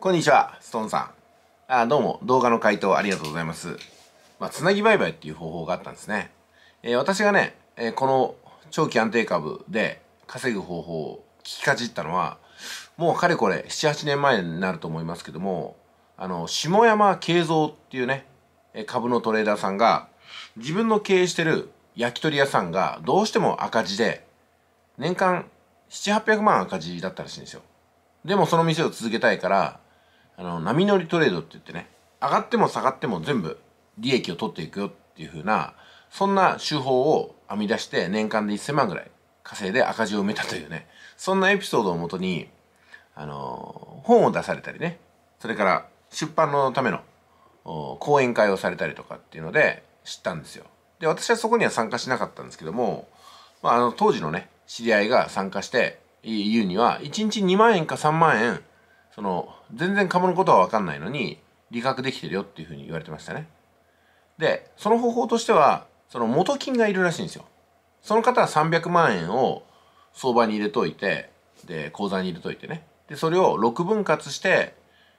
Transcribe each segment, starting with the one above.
こんにちは、ストーンさん。あどうも、動画の回答ありがとうございます。まあ、つなぎ売買っていう方法があったんですね。えー、私がね、えー、この長期安定株で稼ぐ方法を聞きかじったのは、もうかれこれ7、8年前になると思いますけども、あの、下山慶三っていうね、株のトレーダーさんが、自分の経営してる焼き鳥屋さんがどうしても赤字で、年間7、800万赤字だったらしいんですよ。でもその店を続けたいから、あの波乗りトレードって言ってね上がっても下がっても全部利益を取っていくよっていう風なそんな手法を編み出して年間で1000万ぐらい稼いで赤字を埋めたというねそんなエピソードをもとにあの本を出されたりねそれから出版のための講演会をされたりとかっていうので知ったんですよで私はそこには参加しなかったんですけども、まあ、あの当時のね知り合いが参加して言うには1日2万円か3万円その全然鴨のことは分かんないのに理学できてるよっていうふうに言われてましたねでその方法としてはその元金がいるらしいんですよその方は300万円を相場に入れといてで口座に入れといてねでそれを6分割して、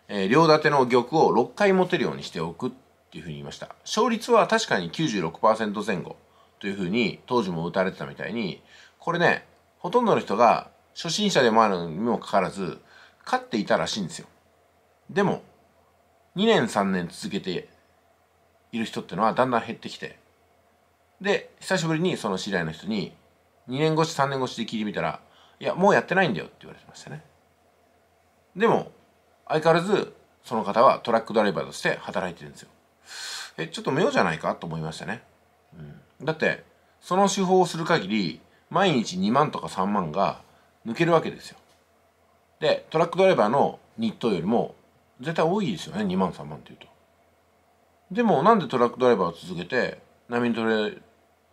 えー、両立ての玉を6回持てるようにしておくっていうふうに言いました勝率は確かに96%前後というふうに当時も打たれてたみたいにこれねほとんどの人が初心者でもあるのにもかかわらず勝っていたらしいんですよでも、2年3年続けている人ってのはだんだん減ってきて、で、久しぶりにその知り合いの人に、2年越し3年越しで聞いてみたら、いや、もうやってないんだよって言われてましたね。でも、相変わらず、その方はトラックドライバーとして働いてるんですよ。え、ちょっと妙じゃないかと思いましたね。うん、だって、その手法をする限り、毎日2万とか3万が抜けるわけですよ。で、トラックドライバーの日当よりも絶対多いですよね2万3万っていうとでもなんでトラックドライバーを続けて波トレ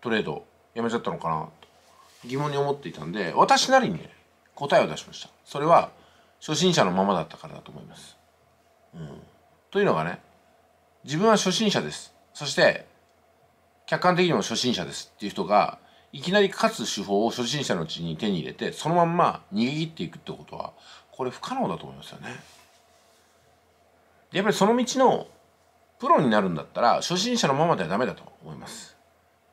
トレードやめちゃったのかなと疑問に思っていたんで私なりに答えを出しましたそれは初心者のままだったからだと思います、うん、というのがね自分は初心者ですそして客観的にも初心者ですっていう人がいきなり勝つ手法を初心者のうちに手に入れてそのまんま逃げ切っていくってことはこれ不可能だと思いますよね。やっぱりその道のプロになるんだったら初心者のままではダメだと思います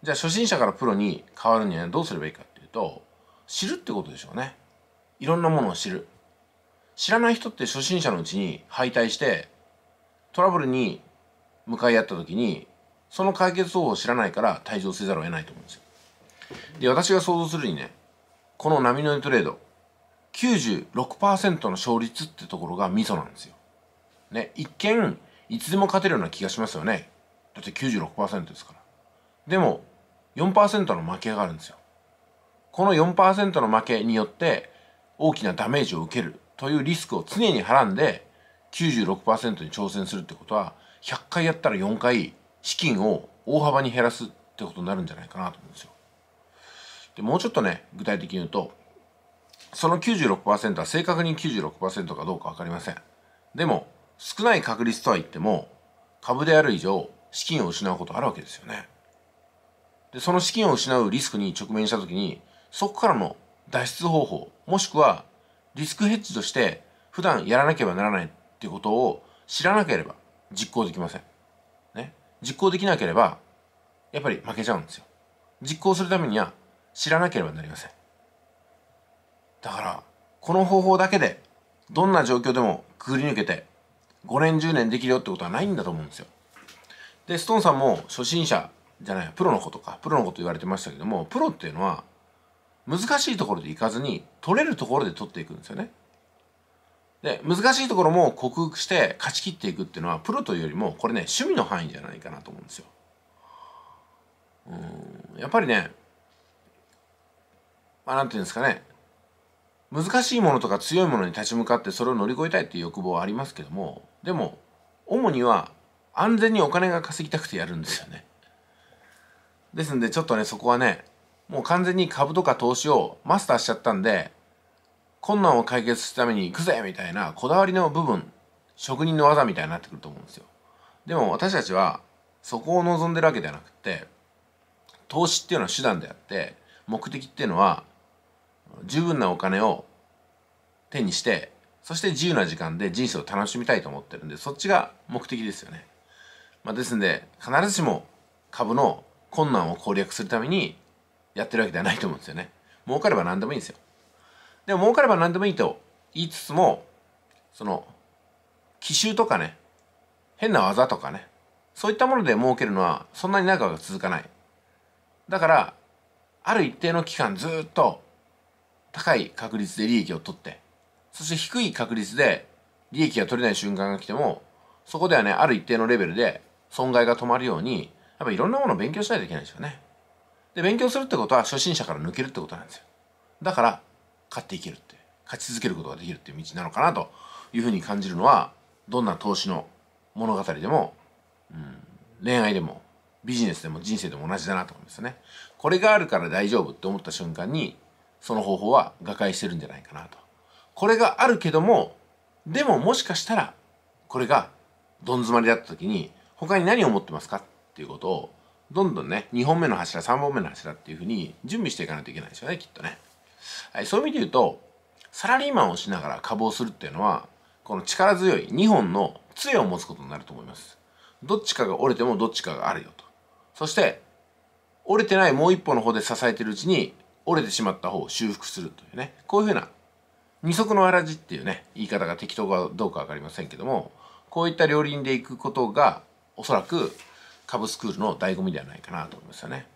じゃあ初心者からプロに変わるにはどうすればいいかっていうと知るってことでしょうねいろんなものを知る知らない人って初心者のうちに敗退してトラブルに向かい合った時にその解決方法を知らないから退場せざるを得ないと思うんですよで私が想像するにねこの波乗りトレード96%の勝率ってところがミソなんですよね、一見、いつでも勝てるような気がしますよね。だって96%ですから。でも、4%の負けがあるんですよ。この4%の負けによって大きなダメージを受けるというリスクを常にはらんで96%に挑戦するってことは100回やったら4回資金を大幅に減らすってことになるんじゃないかなと思うんですよ。でもうちょっとね具体的に言うとその96%は正確に96%かどうか分かりません。でも少ない確率とは言っても株である以上資金を失うことあるわけですよね。でその資金を失うリスクに直面した時にそこからの脱出方法もしくはリスクヘッジとして普段やらなければならないっていうことを知らなければ実行できません。ね。実行できなければやっぱり負けちゃうんですよ。実行するためには知らなければなりません。だからこの方法だけでどんな状況でもくぐり抜けて5年10年できるよってことはないんだと思うんですよ。でストーンさんも初心者じゃないプロの子とかプロのこと言われてましたけどもプロっていうのは難しいところでいかずに取れるところで取っていくんですよね。で難しいところも克服して勝ち切っていくっていうのはプロというよりもこれね趣味の範囲じゃないかなと思うんですよ。うんやっぱりねまあなんていうんですかね難しいものとか強いものに立ち向かってそれを乗り越えたいっていう欲望はありますけどもでも主には安全にお金が稼ぎたくてやるんですよねですんでちょっとねそこはねもう完全に株とか投資をマスターしちゃったんで困難を解決するために行くぜみたいなこだわりの部分職人の技みたいになってくると思うんですよでも私たちはそこを望んでるわけではなくて投資っていうのは手段であって目的っていうのは十分なお金を手にしてそして自由な時間で人生を楽しみたいと思ってるんで、そっちが目的ですよね。まあ、ですんで、必ずしも株の困難を攻略するためにやってるわけではないと思うんですよね。儲かれば何でもいいんですよ。でも儲かれば何でもいいと言いつつも、その、奇襲とかね、変な技とかね、そういったもので儲けるのはそんなに長く続かない。だから、ある一定の期間ずっと高い確率で利益を取って、そして低い確率で利益が取れない瞬間が来ても、そこではね、ある一定のレベルで損害が止まるように、やっぱいろんなものを勉強しないといけないですよね。で、勉強するってことは初心者から抜けるってことなんですよ。だから、勝っていけるって、勝ち続けることができるっていう道なのかなというふうに感じるのは、どんな投資の物語でも、うん、恋愛でも、ビジネスでも人生でも同じだなと思うんですよね。これがあるから大丈夫って思った瞬間に、その方法は瓦解してるんじゃないかなと。これがあるけどもでももしかしたらこれがどん詰まりだった時に他に何を持ってますかっていうことをどんどんね2本目の柱3本目の柱っていうふうに準備していかないといけないですよねきっとね、はい、そういう意味で言うとサラリーマンをしながら株をするっていうのはこの力強い2本の杖を持つことになると思いますどっちかが折れてもどっちかがあるよとそして折れてないもう一歩の方で支えてるうちに折れてしまった方を修復するというねこういうふうな二足のわらじっていうね言い方が適当かどうか分かりませんけどもこういった両輪でいくことがおそらくカブスクールの醍醐味ではないかなと思いますよね。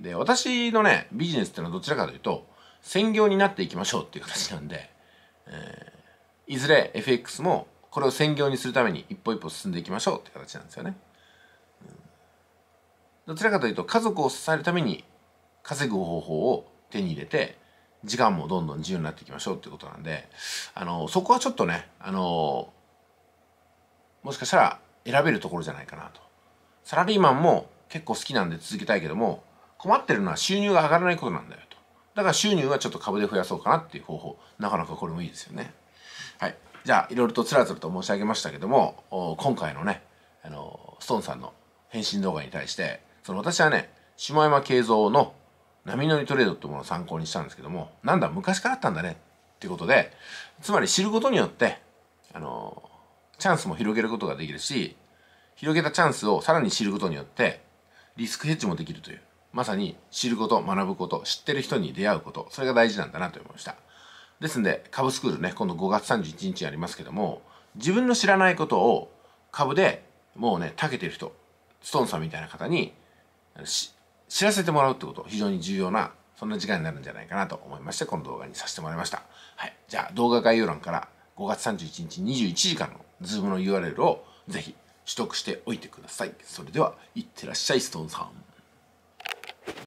で私のねビジネスっていうのはどちらかというと専業になっていきましょうっていう形なんで、えー、いずれ FX もこれを専業にするために一歩一歩進んでいきましょうって形なんですよね。どちらかというと家族を支えるために稼ぐ方法を手に入れて時間もどんどん自由になっていきましょうっていうことなんで、あの、そこはちょっとね、あの、もしかしたら選べるところじゃないかなと。サラリーマンも結構好きなんで続けたいけども、困ってるのは収入が上がらないことなんだよと。だから収入はちょっと株で増やそうかなっていう方法、なかなかこれもいいですよね。はい。じゃあ、いろいろとつらつらと申し上げましたけども、今回のね、あの、ストーンさんの返信動画に対して、その私はね、下山慶三の波乗りトレードってものを参考にしたんですけどもなんだ昔からあったんだねっていうことでつまり知ることによってあのチャンスも広げることができるし広げたチャンスをさらに知ることによってリスクヘッジもできるというまさに知ること学ぶこと知ってる人に出会うことそれが大事なんだなと思いましたですんで株スクールね今度5月31日ありますけども自分の知らないことを株でもうね長けてる人ストーンさんみたいな方に知らせてもらうってこと非常に重要なそんな時間になるんじゃないかなと思いましてこの動画にさせてもらいました、はい、じゃあ動画概要欄から5月31日21時間の Zoom の URL をぜひ取得しておいてくださいそれではいってらっしゃいストーンさん